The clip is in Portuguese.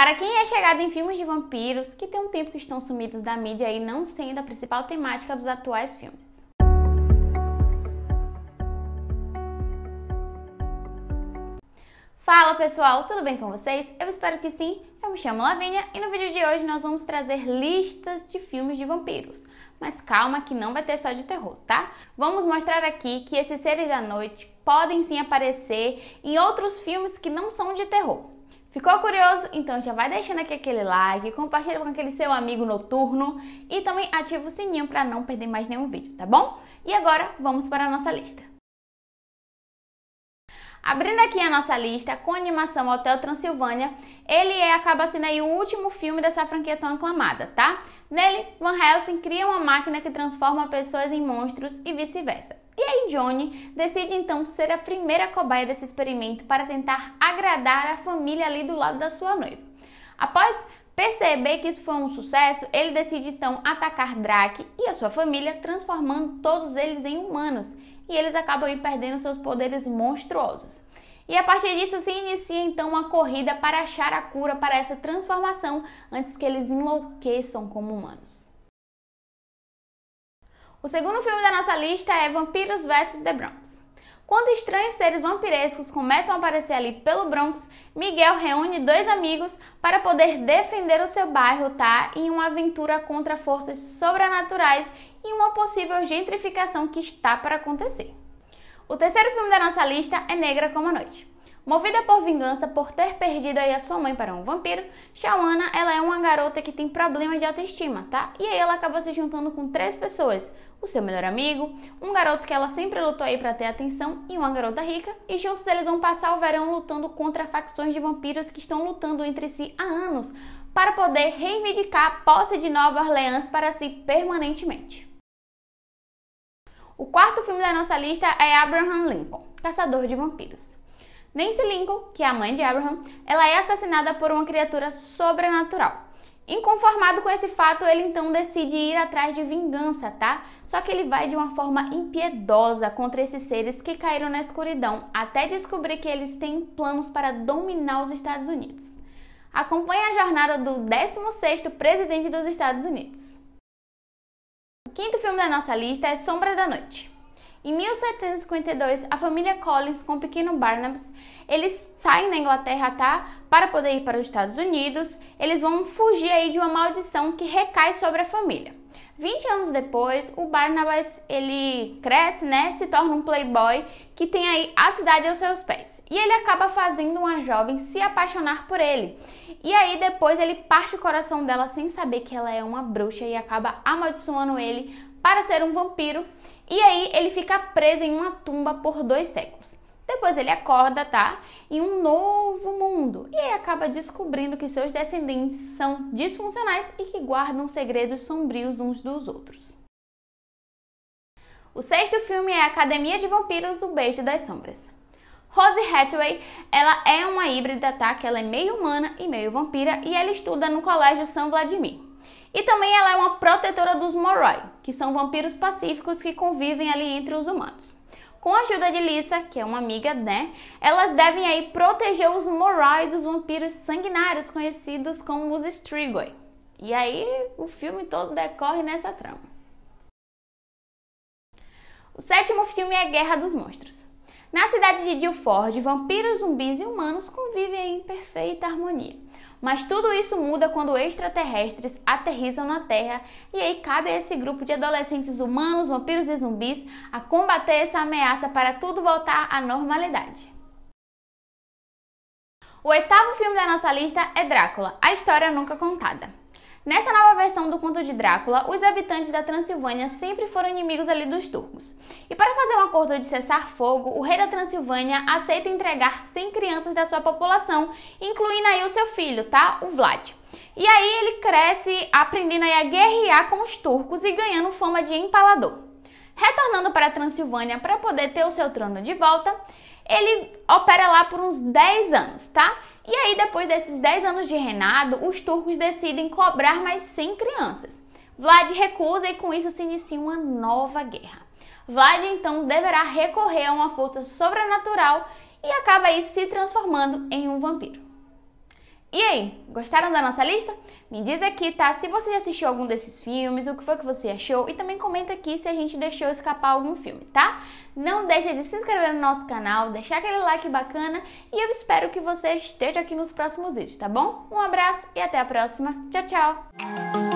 Para quem é chegado em filmes de vampiros, que tem um tempo que estão sumidos da mídia e não sendo a principal temática dos atuais filmes. Fala pessoal, tudo bem com vocês? Eu espero que sim. Eu me chamo Lavinha e no vídeo de hoje nós vamos trazer listas de filmes de vampiros. Mas calma que não vai ter só de terror, tá? Vamos mostrar aqui que esses seres da noite podem sim aparecer em outros filmes que não são de terror. Ficou curioso? Então já vai deixando aqui aquele like, compartilha com aquele seu amigo noturno e também ativa o sininho para não perder mais nenhum vídeo, tá bom? E agora vamos para a nossa lista. Abrindo aqui a nossa lista, com animação Hotel Transilvânia, ele é, acaba sendo aí o último filme dessa franquia tão aclamada, tá? Nele, Van Helsing cria uma máquina que transforma pessoas em monstros e vice-versa. E aí Johnny decide então ser a primeira cobaia desse experimento para tentar agradar a família ali do lado da sua noiva. Após perceber que isso foi um sucesso, ele decide então atacar Drake e a sua família, transformando todos eles em humanos e eles acabam perdendo seus poderes monstruosos. E a partir disso se inicia então uma corrida para achar a cura para essa transformação antes que eles enlouqueçam como humanos. O segundo filme da nossa lista é Vampiros vs The Bronx. Quando estranhos seres vampirescos começam a aparecer ali pelo Bronx, Miguel reúne dois amigos para poder defender o seu bairro, tá? Em uma aventura contra forças sobrenaturais e uma possível gentrificação que está para acontecer. O terceiro filme da nossa lista é Negra como a Noite. Movida por vingança por ter perdido aí a sua mãe para um vampiro, Shawana, ela é uma garota que tem problemas de autoestima, tá? E aí ela acaba se juntando com três pessoas, o seu melhor amigo, um garoto que ela sempre lutou aí para ter atenção e uma garota rica, e juntos eles vão passar o verão lutando contra facções de vampiros que estão lutando entre si há anos para poder reivindicar a posse de Nova Orleans para si permanentemente. O quarto filme da nossa lista é Abraham Lincoln, Caçador de Vampiros. Nancy Lincoln, que é a mãe de Abraham, ela é assassinada por uma criatura sobrenatural, Inconformado com esse fato, ele então decide ir atrás de vingança, tá? Só que ele vai de uma forma impiedosa contra esses seres que caíram na escuridão, até descobrir que eles têm planos para dominar os Estados Unidos. Acompanhe a jornada do 16º presidente dos Estados Unidos. O quinto filme da nossa lista é Sombra da Noite. Em 1752, a família Collins com o pequeno Barnabas, eles saem da Inglaterra, tá? Para poder ir para os Estados Unidos, eles vão fugir aí de uma maldição que recai sobre a família. 20 anos depois, o Barnabas, ele cresce, né? Se torna um playboy que tem aí a cidade aos seus pés. E ele acaba fazendo uma jovem se apaixonar por ele. E aí depois ele parte o coração dela sem saber que ela é uma bruxa e acaba amaldiçoando ele para ser um vampiro, e aí ele fica preso em uma tumba por dois séculos. Depois ele acorda, tá? Em um novo mundo. E aí acaba descobrindo que seus descendentes são disfuncionais e que guardam segredos sombrios uns dos outros. O sexto filme é Academia de Vampiros, O Beijo das Sombras. Rose Hathaway, ela é uma híbrida, tá? Que ela é meio humana e meio vampira e ela estuda no Colégio São Vladimir. E também ela é uma protetora dos Moroi, que são vampiros pacíficos que convivem ali entre os humanos. Com a ajuda de Lisa, que é uma amiga, né? Elas devem aí proteger os Moroi dos vampiros sanguinários conhecidos como os Strigoi. E aí o filme todo decorre nessa trama. O sétimo filme é Guerra dos Monstros. Na cidade de Dilford, vampiros, zumbis e humanos convivem em perfeita harmonia. Mas tudo isso muda quando extraterrestres aterrissam na Terra e aí cabe a esse grupo de adolescentes humanos, vampiros e zumbis a combater essa ameaça para tudo voltar à normalidade. O oitavo filme da nossa lista é Drácula, a história nunca contada. Nessa nova versão do conto de Drácula, os habitantes da Transilvânia sempre foram inimigos ali dos turcos. E para fazer um acordo de cessar fogo, o rei da Transilvânia aceita entregar 100 crianças da sua população, incluindo aí o seu filho, tá? O Vlad. E aí ele cresce aprendendo a guerrear com os turcos e ganhando fama de empalador. Retornando para a Transilvânia para poder ter o seu trono de volta, ele opera lá por uns 10 anos, tá? E aí, depois desses 10 anos de reinado, os turcos decidem cobrar mais 100 crianças. Vlad recusa e com isso se inicia uma nova guerra. Vlad então deverá recorrer a uma força sobrenatural e acaba aí se transformando em um vampiro. E aí, gostaram da nossa lista? Me diz aqui, tá? Se você assistiu algum desses filmes, o que foi que você achou e também comenta aqui se a gente deixou escapar algum filme, tá? Não deixa de se inscrever no nosso canal, deixar aquele like bacana e eu espero que você esteja aqui nos próximos vídeos, tá bom? Um abraço e até a próxima. Tchau, tchau.